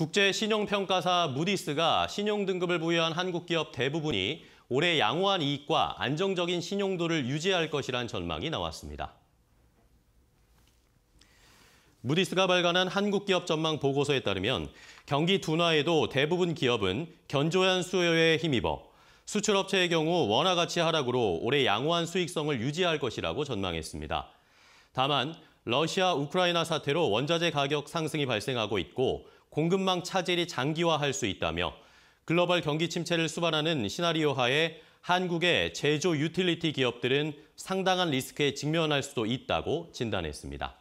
국제신용평가사 무디스가 신용등급을 부여한 한국 기업 대부분이 올해 양호한 이익과 안정적인 신용도를 유지할 것이란 전망이 나왔습니다. 무디스가 발간한 한국기업 전망 보고서에 따르면 경기 둔화에도 대부분 기업은 견조한 수요에 힘입어 수출업체의 경우 원화 가치 하락으로 올해 양호한 수익성을 유지할 것이라고 전망했습니다. 다만 러시아 우크라이나 사태로 원자재 가격 상승이 발생하고 있고 공급망 차질이 장기화할 수 있다며 글로벌 경기 침체를 수반하는 시나리오 하에 한국의 제조 유틸리티 기업들은 상당한 리스크에 직면할 수도 있다고 진단했습니다.